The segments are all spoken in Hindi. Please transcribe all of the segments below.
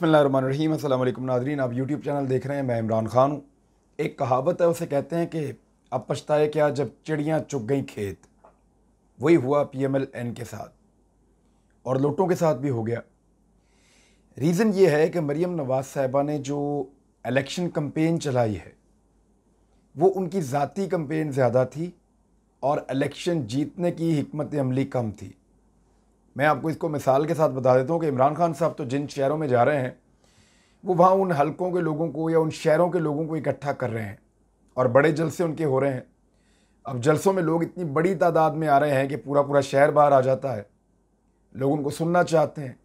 बिसमीम अल्लाम नादरीन आप यूट्यूब चैनल देख रहे हैं मैं इमरान खान हूँ एक कहावत है उसे कहते हैं कि अब पछताए क्या जब चिड़ियाँ चुग गई खेत वही हुआ पी एम एल एन के साथ और लोटों के साथ भी हो गया रीज़न ये है कि मरीम नवाज़ साहबा ने जो इलेक्शन कम्पेन चलाई है वो उनकी ज़ाती कम्पेन ज़्यादा थी और इलेक्शन जीतने की हमत अमली कम थी मैं आपको इसको मिसाल के साथ बता देता हूँ कि इमरान खान साहब तो जिन शहरों में जा रहे हैं वो वहाँ उन हलकों के लोगों को या उन शहरों के लोगों को इकट्ठा कर रहे हैं और बड़े जलसे उनके हो रहे हैं अब जलसों में लोग इतनी बड़ी तादाद में आ रहे हैं कि पूरा पूरा शहर बाहर आ जाता है लोग उनको सुनना चाहते हैं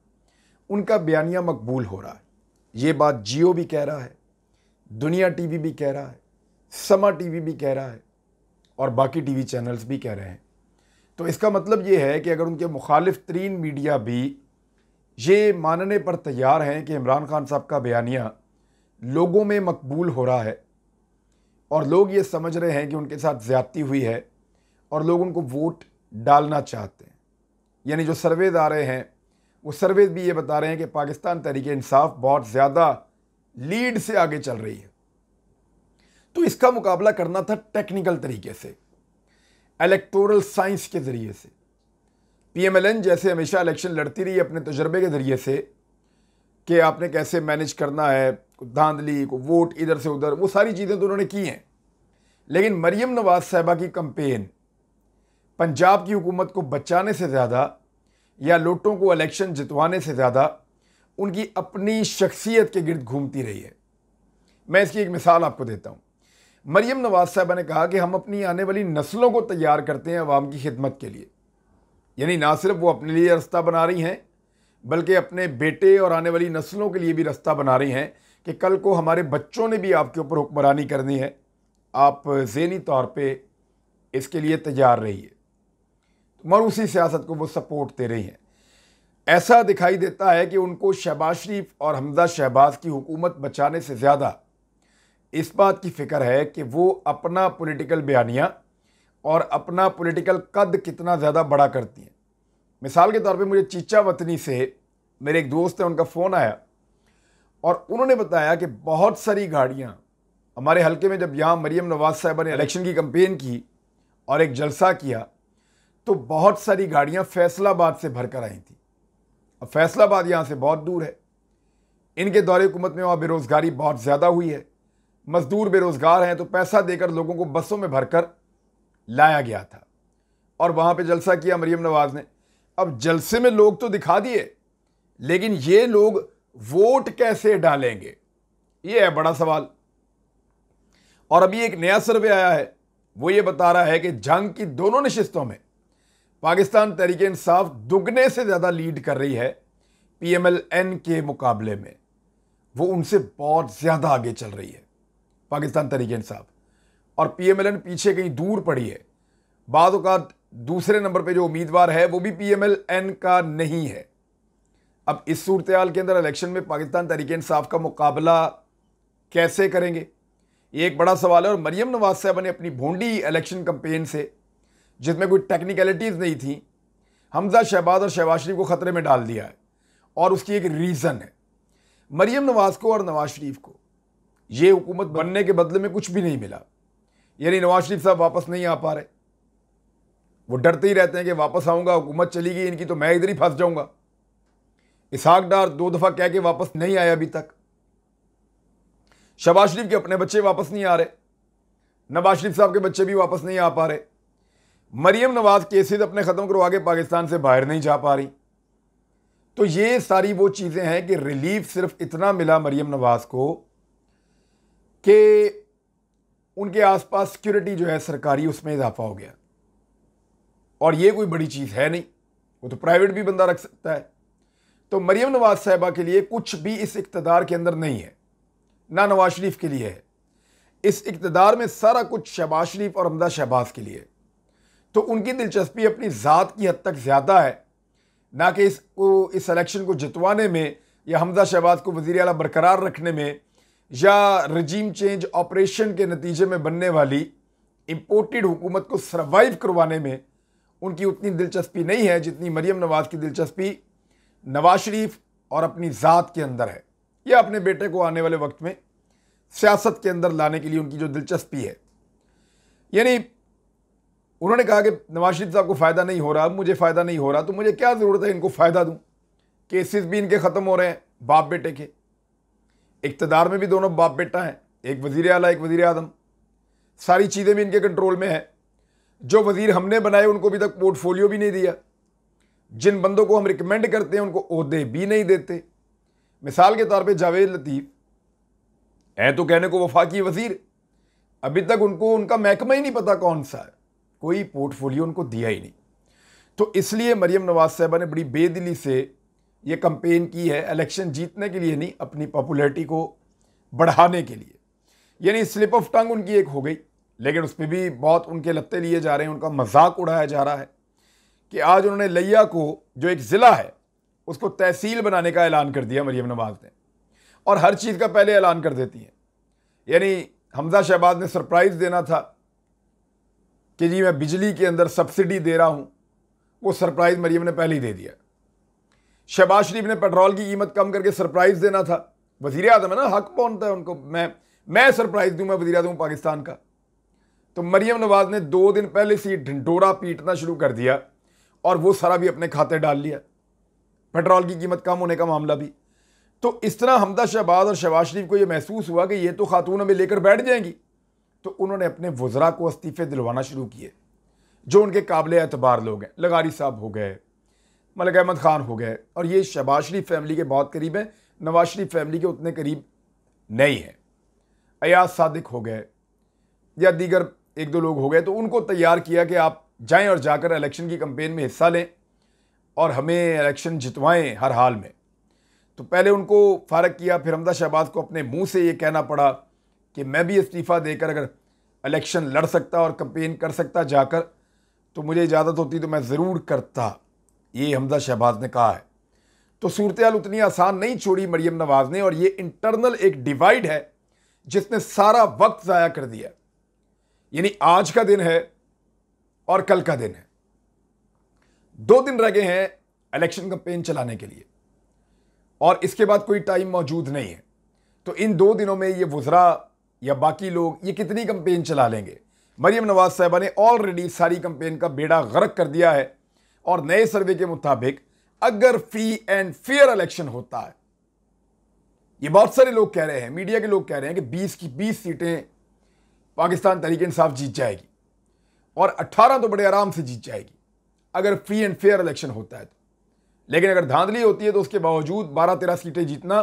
उनका बयानिया मकबूल हो रहा है ये बात जियो भी कह रहा है दुनिया टीवी भी कह रहा है समा टीवी भी कह रहा है और बाकी टीवी चैनल्स भी कह रहे हैं तो इसका मतलब ये है कि अगर उनके मुखालिफ तरीन मीडिया भी ये मानने पर तैयार हैं कि इमरान खान साहब का बयानिया लोगों में मकबूल हो रहा है और लोग ये समझ रहे हैं कि उनके साथ ज़्यादती हुई है और लोग उनको वोट डालना चाहते हैं यानी जो सर्वेज आ रहे हैं वो सर्वेज भी ये बता रहे हैं कि पाकिस्तान तरीके इंसाफ बहुत ज़्यादा लीड से आगे चल रही है तो इसका मुकाबला करना था टेक्निकल तरीके से इलेक्टोरल साइंस के ज़रिए से पीएमएलएन जैसे हमेशा इलेक्शन लड़ती रही अपने तजर्बे के ज़रिए से कि आपने कैसे मैनेज करना है धांधली को वोट इधर से उधर वो सारी चीज़ें तो उन्होंने की हैं लेकिन मरीम नवाज साहबा की कंपेन पंजाब की हुकूमत को बचाने से ज़्यादा या लोटों को इलेक्शन जितवाने से ज़्यादा उनकी अपनी शख्सियत के गिरद घूमती रही है मैं इसकी एक मिसाल आपको देता हूँ मरियम नवाज साहबा ने कहा कि हम अपनी आने वाली नस्लों को तैयार करते हैं आवाम की खिदमत के लिए यानी ना सिर्फ वो अपने लिए रास्ता बना रही हैं बल्कि अपने बेटे और आने वाली नस्लों के लिए भी रास्ता बना रही हैं कि कल को हमारे बच्चों ने भी आपके ऊपर हुक्मरानी करनी है आप जहनी तौर पर इसके लिए तैयार रहिए है मगर उसी सियासत को वो सपोर्ट दे रही हैं ऐसा दिखाई देता है कि उनको शहबाज शरीफ और हमजा शहबाज की हुकूमत बचाने से ज़्यादा इस बात की फ़िक्र है कि वो अपना पॉलिटिकल बयानिया और अपना पॉलिटिकल कद कितना ज़्यादा बड़ा करती हैं मिसाल के तौर पे मुझे चीचा वतनी से मेरे एक दोस्त हैं उनका फ़ोन आया और उन्होंने बताया कि बहुत सारी गाड़ियाँ हमारे हल्के में जब यहाँ मरीम नवाज साहबा ने इलेक्शन की कंपेन की और एक जलसा किया तो बहुत सारी गाड़ियाँ फैसलाबाद से भर कर आई थी अब फैसलाबाद यहाँ से बहुत दूर है इनके दौरे हुकूमत में वहाँ बेरोज़गारी बहुत ज़्यादा हुई है मजदूर बेरोज़गार हैं तो पैसा देकर लोगों को बसों में भरकर लाया गया था और वहाँ पे जलसा किया मरियम नवाज़ ने अब जलसे में लोग तो दिखा दिए लेकिन ये लोग वोट कैसे डालेंगे ये है बड़ा सवाल और अभी एक नया सर्वे आया है वो ये बता रहा है कि जंग की दोनों नशस्तों में पाकिस्तान तहरीक इंसाफ दुगने से ज़्यादा लीड कर रही है पीएमएलएन के मुकाबले में वो उनसे बहुत ज़्यादा आगे चल रही है पाकिस्तान तरीके इंसाफ और पीएमएलएन पीछे कहीं दूर पड़ी है बाद दूसरे नंबर पे जो उम्मीदवार है वो भी पीएमएलएन का नहीं है अब इस सूरत हाल के अंदर इलेक्शन में पाकिस्तान तरीके इंसाफ का मुकाबला कैसे करेंगे ये एक बड़ा सवाल है और मरियम नवाज साहब ने अपनी भोंडी इलेक्शन कंपेन से जिसमें कोई टेक्निकलिटीज़ नहीं थी हमजा शहबाज और शहबाज शरीफ को ख़तरे में डाल दिया है और उसकी एक रीज़न है मरियम नवाज़ को और नवाज शरीफ को ये हुकूमत बनने के बदले में कुछ भी नहीं मिला यानी नवाज शरीफ साहब वापस नहीं आ पा रहे वो डरते ही रहते हैं कि वापस आऊँगा हुकूमत चली गई इनकी तो मैं इधर ही फंस जाऊँगा इसहाक डार दो दफ़ा कह के वापस नहीं आया अभी तक शबाज शरीफ के अपने बच्चे वापस नहीं आ रहे नवाज शरीफ साहब के बच्चे भी वापस नहीं आ पा रहे मरियम नवाज केसेस अपने ख़त्म करवा के पाकिस्तान से बाहर नहीं जा पा रही तो ये सारी वो चीज़ें हैं कि रिलीफ सिर्फ इतना मिला मरियम नवाज़ को कि उनके आसपास सिक्योरिटी जो है सरकारी उसमें इजाफा हो गया और ये कोई बड़ी चीज़ है नहीं वो तो प्राइवेट भी बंदा रख सकता है तो मरियम नवाज साहबा के लिए कुछ भी इस इकतदार के अंदर नहीं है ना नवाज शरीफ के लिए है इस इकतदार में सारा कुछ शहबाज शरीफ और हमदा शहबाज के लिए तो उनकी दिलचस्पी अपनी ज़ात की हद तक ज़्यादा है ना कि इस इस इलेक्शन को जितवाने में या हमजा शहबाज को वज़ी अला बरकरार रखने में या रजीम चेंज ऑपरेशन के नतीजे में बनने वाली इम्पोर्टेड हुकूमत को सर्वाइव करवाने में उनकी उतनी दिलचस्पी नहीं है जितनी मरियम नवाज़ की दिलचस्पी नवाज शरीफ और अपनी ज़ात के अंदर है या अपने बेटे को आने वाले वक्त में सियासत के अंदर लाने के लिए उनकी जो दिलचस्पी है यानी उन्होंने कहा कि नवाज शरीफ साहब को फ़ायदा नहीं हो रहा मुझे फ़ायदा नहीं हो रहा तो मुझे क्या ज़रूरत है इनको फ़ायदा दूँ केसेस भी इनके ख़त्म हो रहे हैं बाप बेटे के इकतदार में भी दोनों बाप बेटा हैं एक वजीर अला एक वजीर आदम सारी चीज़ें भी इनके कंट्रोल में है जो वजीर हमने बनाए उनको अभी तक पोर्टफोलियो भी नहीं दिया जिन बंदों को हम रिकमेंड करते हैं उनको अहदे भी नहीं देते मिसाल के तौर पे जावेद लतीफ़ है तो कहने को वफाकी वजीर अभी तक उनको उनका महकमा ही नहीं पता कौन सा है कोई पोर्टफोलियो उनको दिया ही नहीं तो इसलिए मरियम नवाज साहबा ने बड़ी बेदिली से ये कंपेन की है इलेक्शन जीतने के लिए नहीं अपनी पॉपुलैरिटी को बढ़ाने के लिए यानी स्लिप ऑफ टंग उनकी एक हो गई लेकिन उस पर भी बहुत उनके लत्ते लिए जा रहे हैं उनका मजाक उड़ाया जा रहा है कि आज उन्होंने लैया को जो एक ज़िला है उसको तहसील बनाने का ऐलान कर दिया मरीम नवाज ने और हर चीज़ का पहले ऐलान कर देती हैं यानी हमजा शहबाज ने सरप्राइज़ देना था कि जी मैं बिजली के अंदर सब्सिडी दे रहा हूँ वो सरप्राइज़ मरीम ने पहले ही दे दिया शहबाज शरीफ ने पेट्रोल की कीमत कम करके सरप्राइज़ देना था वजीर आजम है ना हक पहुँचता है उनको मैं मैं सरप्राइज़ दूँ मैं वजी अजम पाकिस्तान का तो मरीम नवाज़ ने दो दिन पहले से ही ढंडोरा पीटना शुरू कर दिया और वो सारा भी अपने खाते डाल लिया पेट्रोल की कीमत कम होने का मामला भी तो इस तरह हमदा शहबाज और शहबाज शरीफ को ये महसूस हुआ कि ये तो खातून हमें लेकर बैठ जाएंगी तो उन्होंने अपने वज़रा को इस्तीफ़े दिलवाना शुरू किए जो उनके काबिल एतबार लोग हैं लगारी साहब हो गए मलिक अहमद ख़ान हो गए और ये शहबाज शरीफ फैमिली के बहुत करीब हैं नवाज शरीफ फैमिली के उतने करीब नहीं है अयाज सादिक हो गए या दीगर एक दो लोग हो गए तो उनको तैयार किया कि आप जाएं और जाकर इलेक्शन की कंपेन में हिस्सा लें और हमें इलेक्शन जितवाएं हर हाल में तो पहले उनको फारग किया फिर हमदा शहबाज को अपने मुंह से ये कहना पड़ा कि मैं भी इस्तीफ़ा देकर अगर इलेक्शन लड़ सकता और कंपेन कर सकता जाकर तो मुझे इजाज़त होती तो मैं ज़रूर करता ये हमदा शहबाज ने कहा है तो सूरत हाल उतनी आसान नहीं छोड़ी मरियम नवाज ने और ये इंटरनल एक डिवाइड है जिसने सारा वक्त ज़ाया कर दिया यानी आज का दिन है और कल का दिन है दो दिन रह गए हैं इलेक्शन कंपेन चलाने के लिए और इसके बाद कोई टाइम मौजूद नहीं है तो इन दो दिनों में ये वज़रा या बाकी लोग ये कितनी कंपेन चला लेंगे मरियम नवाज साहबा ने ऑलरेडी सारी कंपेन का बेड़ा गर्क कर दिया है और नए सर्वे के मुताबिक अगर फ्री एंड फेयर इलेक्शन होता है ये बहुत सारे लोग कह रहे हैं मीडिया के लोग कह रहे हैं कि 20 की 20 सीटें पाकिस्तान तरीके इंसाफ जीत जाएगी और 18 तो बड़े आराम से जीत जाएगी अगर फ्री एंड फेयर इलेक्शन होता है तो लेकिन अगर धांधली होती है तो उसके बावजूद 12-13 सीटें जीतना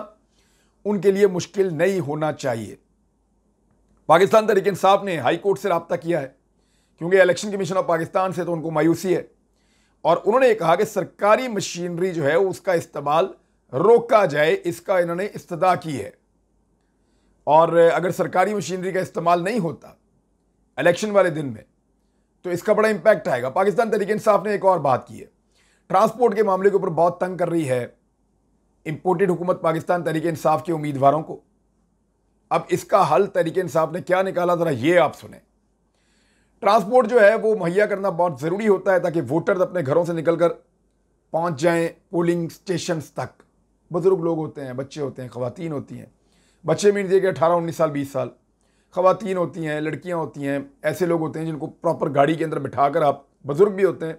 उनके लिए मुश्किल नहीं होना चाहिए पाकिस्तान तरीके इंसाफ ने हाईकोर्ट से रबता किया है क्योंकि इलेक्शन कमीशन ऑफ पाकिस्तान से तो उनको मायूसी है और उन्होंने ये कहा कि सरकारी मशीनरी जो है उसका इस्तेमाल रोका जाए इसका इन्होंने इस्तः की है और अगर सरकारी मशीनरी का इस्तेमाल नहीं होता इलेक्शन वाले दिन में तो इसका बड़ा इम्पैक्ट आएगा पाकिस्तान तरीके इंसाफ ने एक और बात की है ट्रांसपोर्ट के मामले के ऊपर बहुत तंग कर रही है इम्पोर्टेड हुकूमत पाकिस्तान तरीके इंसाफ के उम्मीदवारों को अब इसका हल तरीके इंसाफ ने क्या निकाला ज़रा ये आप सुने ट्रांसपोर्ट जो है वो मुहैया करना बहुत ज़रूरी होता है ताकि वोटर्स अपने घरों से निकलकर पहुंच जाएं पोलिंग स्टेशन तक बुज़ुर्ग लोग होते हैं बच्चे होते हैं ख़वातीन होती हैं बच्चे मीन दिए गए अठारह उन्नीस साल बीस साल ख़वातीन होती हैं लड़कियाँ होती हैं ऐसे लोग होते हैं जिनको प्रॉपर गाड़ी के अंदर बिठा कर आप बुज़ुर्ग भी होते हैं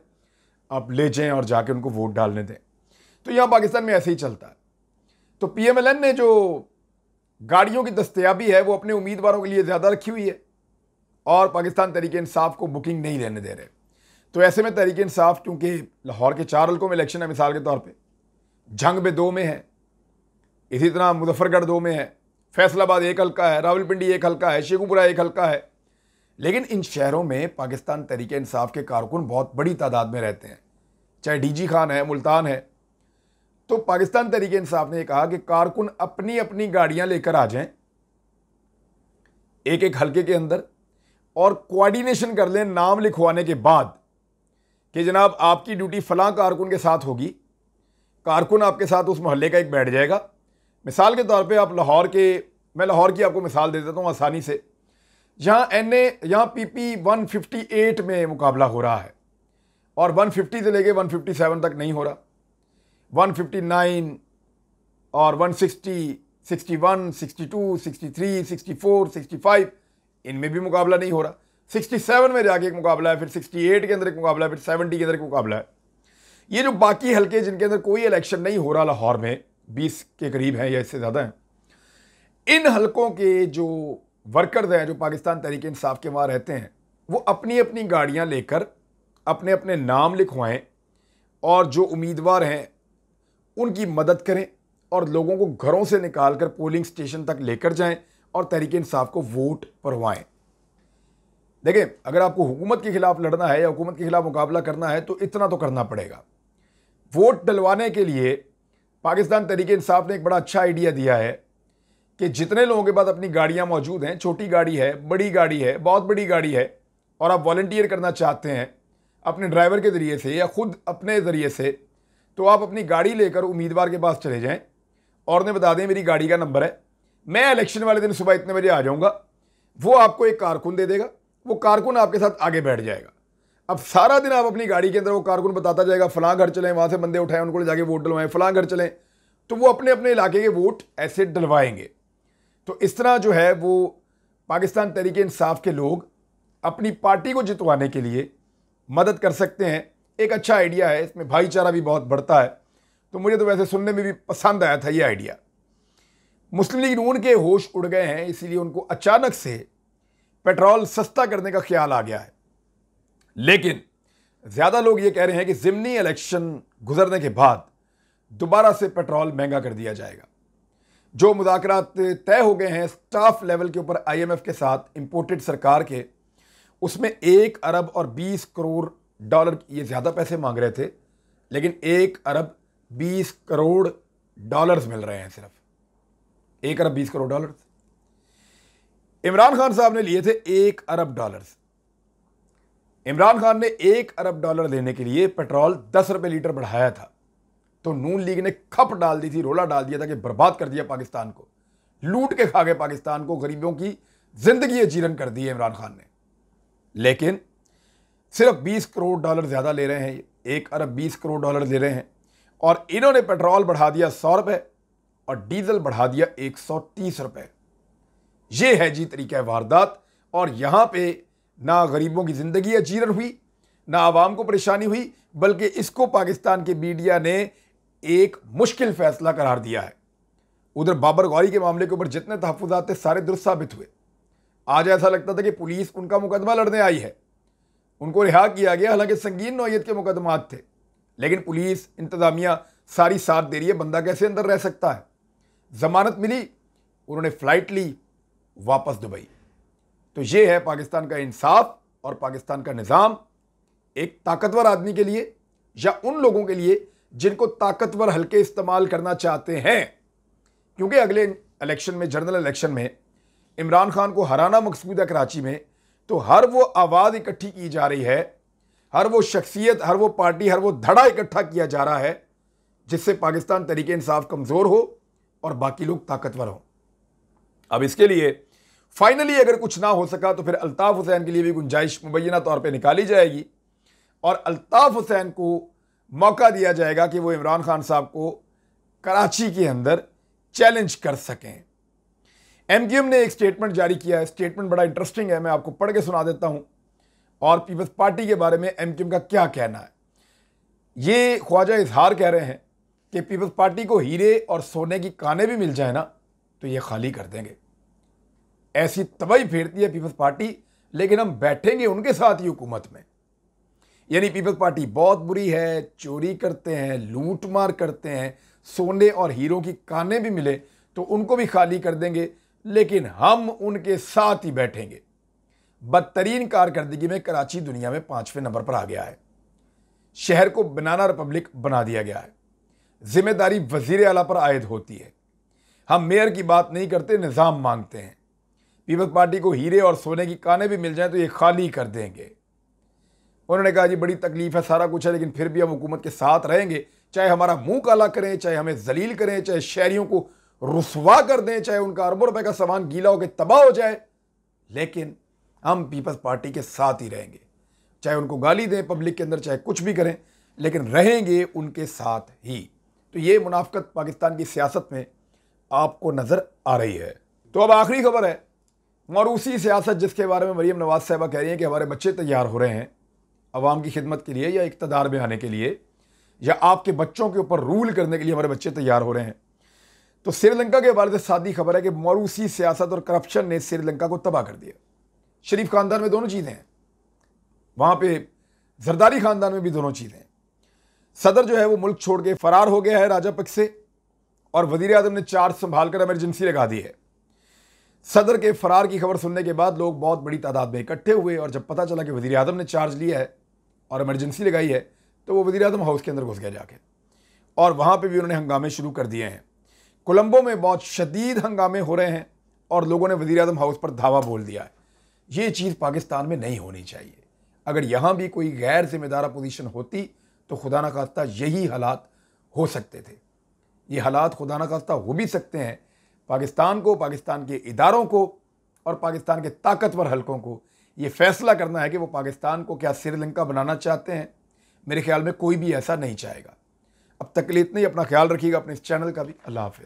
आप ले जाएँ और जाके उनको वोट डालने दें तो यहाँ पाकिस्तान में ऐसे ही चलता है तो पी ने जो गाड़ियों की दस्तियाबी है वो अपने उम्मीदवारों के लिए ज़्यादा रखी हुई है और पाकिस्तान तरीके इंसाफ को बुकिंग नहीं लेने दे रहे तो ऐसे में तरीके इंसाफ क्योंकि लाहौर के चार हल्कों में इलेक्शन है मिसाल के तौर पर जंग में दो में है इसी तरह मुजफ्फरगढ़ दो में है फैसलाबाद एक हल्का है रावलपिंडी एक हल्का है शेखुपुरा एक हल्का है लेकिन इन शहरों में पाकिस्तान तरीके इंसाफ के कारकुन बहुत बड़ी तादाद में रहते हैं चाहे डीजी खान है मुल्तान है तो पाकिस्तान तरीके इंसाफ ने कहा कि कारकुन अपनी अपनी गाड़ियां लेकर आ जाएं एक एक हल्के के अंदर और कोऑर्डिनेशन कर लें नाम लिखवाने के बाद कि जनाब आपकी ड्यूटी फ़लाँ कारकुन के साथ होगी कारकुन आपके साथ उस मोहल्ले का एक बैठ जाएगा मिसाल के तौर पे आप लाहौर के मैं लाहौर की आपको मिसाल दे देता हूँ आसानी से यहाँ एन ए यहाँ P P one fifty eight में मुकाबला हो रहा है और वन फिफ्टी से लेके वन फिफ्टी सेवन तक नहीं हो रहा वन फिफ्टी नाइन और one sixty sixty one sixty two sixty three sixty four sixty five इनमें भी मुकाबला नहीं हो रहा 67 में जाके एक मुकाबला है फिर 68 के अंदर एक मुकाबला है फिर 70 के अंदर एक मुकाबला है ये जो बाकी हल्के जिनके अंदर कोई इलेक्शन नहीं हो रहा लाहौर में 20 के करीब हैं या इससे ज़्यादा हैं इन हलकों के जो वर्कर्स हैं जो पाकिस्तान तहरीक इंसाफ के वहाँ रहते हैं वो अपनी अपनी गाड़ियाँ लेकर अपने अपने नाम लिखवाएँ और जो उम्मीदवार हैं उनकी मदद करें और लोगों को घरों से निकाल कर पोलिंग स्टेशन तक लेकर जाएँ और तहरीक इंसाफ को वोट परवाएं देखें अगर आपको हुकूमत के ख़िलाफ़ लड़ना है या हुकूमत के ख़िलाफ़ मुकाबला करना है तो इतना तो करना पड़ेगा वोट डलवाने के लिए पाकिस्तान तहरीक इंसाफ ने एक बड़ा अच्छा आइडिया दिया है कि जितने लोगों के पास अपनी गाड़ियाँ मौजूद हैं छोटी गाड़ी है बड़ी गाड़ी है बहुत बड़ी गाड़ी है और आप वॉल्टियर करना चाहते हैं अपने ड्राइवर के ज़रिए से या ख़ुद अपने ज़रिए से तो आप अपनी गाड़ी लेकर उम्मीदवार के पास चले जाएँ और उन्हें बता दें मेरी गाड़ी का नंबर है मैं इलेक्शन वाले दिन सुबह इतने बजे आ जाऊँगा वो आपको एक कारकुन दे देगा वो कारकुन आपके साथ आगे बैठ जाएगा अब सारा दिन आप अपनी गाड़ी के अंदर वो कारकुन बताता जाएगा फलां घर चलें वहाँ से बंदे उठाएं उनको ले जाके वोट डलवाएं फलां घर चलें तो वो अपने अपने इलाके के वोट ऐसे डलवाएंगे तो इस तरह जो है वो पाकिस्तान तरीके इंसाफ के लोग अपनी पार्टी को जितवाने के लिए मदद कर सकते हैं एक अच्छा आइडिया है इसमें भाईचारा भी बहुत बढ़ता है तो मुझे तो वैसे सुनने में भी पसंद आया था ये आइडिया मुस्लिम लीग नून के होश उड़ गए हैं इसीलिए उनको अचानक से पेट्रोल सस्ता करने का ख्याल आ गया है लेकिन ज़्यादा लोग ये कह रहे हैं कि ज़िमनी इलेक्शन गुजरने के बाद दोबारा से पेट्रोल महंगा कर दिया जाएगा जो मुजाकर तय हो गए हैं स्टाफ लेवल के ऊपर आईएमएफ के साथ इम्पोर्टेड सरकार के उसमें एक अरब और बीस करोड़ डॉलर ये ज़्यादा पैसे मांग रहे थे लेकिन एक अरब बीस करोड़ डॉलर्स मिल रहे हैं सिर्फ एक अरब बीस करोड़ डॉलर इमरान खान साहब ने लिए थे एक अरब डॉलर इमरान खान ने एक अरब डॉलर देने के लिए पेट्रोल दस रुपए लीटर बढ़ाया था तो नून लीग ने खप डाल दी थी रोला डाल दिया था कि बर्बाद कर दिया पाकिस्तान को लूट के खा गए पाकिस्तान को गरीबों की जिंदगी अजीरन कर दी है इमरान खान ने लेकिन सिर्फ 20 करोड़ डॉलर ज़्यादा ले रहे हैं एक अरब 20 करोड़ डॉलर ले रहे हैं और इन्होंने पेट्रोल बढ़ा दिया सौ रुपए और डीजल बढ़ा दिया एक सौ तीस रुपए ये है जी तरीका वारदात और यहाँ पे ना गरीबों की ज़िंदगी अजीरन हुई ना आवाम को परेशानी हुई बल्कि इसको पाकिस्तान के मीडिया ने एक मुश्किल फैसला करार दिया है उधर बाबर गौरी के मामले के ऊपर जितने तहफात थे सारे दुरुस्त साबित हुए आज ऐसा लगता था कि पुलिस उनका मुकदमा लड़ने आई है उनको रिहा किया गया हालांकि संगीन नौीयत के मुकदमात थे लेकिन पुलिस इंतज़ामिया सारी साथ दे रही है बंदा कैसे अंदर रह सकता है ज़मानत मिली उन्होंने फ़्लाइट ली वापस दुबई तो ये है पाकिस्तान का इंसाफ और पाकिस्तान का निज़ाम एक ताकतवर आदमी के लिए या उन लोगों के लिए जिनको ताकतवर हल्के इस्तेमाल करना चाहते हैं क्योंकि अगले इलेक्शन में जनरल इलेक्शन में इमरान खान को हराना मकसूद है कराची में तो हर वो आवाज़ इकट्ठी की जा रही है हर वो शख्सियत हर वो पार्टी हर वो धड़ा इकट्ठा किया जा रहा है जिससे पाकिस्तान तरीके इंसाफ कमज़ोर हो और बाकी लोग ताकतवर हों अब इसके लिए फाइनली अगर कुछ ना हो सका तो फिर अल्ताफ़ हुसैन के लिए भी गुंजाइश मुबैना तौर पर निकाली जाएगी और अल्ताफ़ हुसैन को मौका दिया जाएगा कि वो इमरान खान साहब को कराची के अंदर चैलेंज कर सकें एम के एम ने एक स्टेटमेंट जारी किया है स्टेटमेंट बड़ा इंटरेस्टिंग है मैं आपको पढ़ के सुना देता हूँ और पीपल्स पार्टी के बारे में एम के एम का क्या कहना है ये ख्वाजा इजहार कह रहे हैं कि पीपल्स पार्टी को हीरे और सोने की काने भी मिल जाए ना तो ये खाली कर देंगे ऐसी तबाही फेरती है पीपल्स पार्टी लेकिन हम बैठेंगे उनके साथ ही हुकूमत में यानी पीपल्स पार्टी बहुत बुरी है चोरी करते हैं लूट मार करते हैं सोने और हीरो की काने भी मिले तो उनको भी खाली कर देंगे लेकिन हम उनके साथ ही बैठेंगे बदतरीन कारकर्दगी में कराची दुनिया में पाँचवें नंबर पर आ गया है शहर को बनाना रिपब्लिक बना दिया गया है जिम्मेदारी वजीर अला पर आयद होती है हम मेयर की बात नहीं करते निज़ाम मांगते हैं पीपल्स पार्टी को हीरे और सोने की काने भी मिल जाएं तो ये खाली कर देंगे उन्होंने कहा जी बड़ी तकलीफ है सारा कुछ है लेकिन फिर भी हम हुकूमत के साथ रहेंगे चाहे हमारा मुंह काला करें चाहे हमें जलील करें चाहे शहरीों को रसवा कर दें चाहे उनका अरबों रुपए का सामान गीला होकर तबाह हो जाए लेकिन हम पीपल्स पार्टी के साथ ही रहेंगे चाहे उनको गाली दें पब्लिक के अंदर चाहे कुछ भी करें लेकिन रहेंगे उनके साथ ही तो ये मुनाफ्त पाकिस्तान की सियासत में आपको नज़र आ रही है तो अब आखिरी खबर है मरूसी सियासत जिसके बारे में मरीम नवाज साहबा कह रही हैं कि हमारे बच्चे तैयार हो रहे हैं आवाम की खिदमत के लिए या इकतदार में आने के लिए या आपके बच्चों के ऊपर रूल करने के लिए हमारे बच्चे तैयार हो रहे हैं तो श्रीलंका के बारे से सादी खबर है कि मरूसी सियासत और करप्शन ने श्रीलंका को तबाह कर दिया शरीफ खानदान में दोनों चीज़ें हैं वहाँ पर जरदारी खानदान में भी दोनों चीज़ें हैं सदर जो है वो मुल्क छोड़ के फरार हो गया है राजा पक्ष से और वजीर अजम ने चार्ज संभाल कर एमरजेंसी लगा दी है सदर के फरार की खबर सुनने के बाद लोग बहुत बड़ी तादाद में इकट्ठे हुए और जब पता चला कि वजीर अजम ने चार्ज लिया है और एमरजेंसी लगाई है तो वो वजी अजम हाउस के अंदर घुस गया जाके और वहाँ पर भी उन्होंने हंगामे शुरू कर दिए हैं कोलम्बो में बहुत शदीद हंगामे हो रहे हैं और लोगों ने वजी अजम हाउस पर धावा बोल दिया है ये चीज़ पाकिस्तान में नहीं होनी चाहिए अगर यहाँ भी कोई गैर जिम्मेदार अपोजिशन होती तो खुदा न खास्ता यही हालात हो सकते थे ये हालात खुदा न खास्ता हो भी सकते हैं पाकिस्तान को पाकिस्तान के इदारों को और पाकिस्तान के ताकतवर हलकों को ये फैसला करना है कि वो पाकिस्तान को क्या श्रीलंका बनाना चाहते हैं मेरे ख्याल में कोई भी ऐसा नहीं चाहेगा अब तक नहीं इतना ही अपना ख्याल रखिएगा अपने इस चैनल का भी अल्लाह हाफ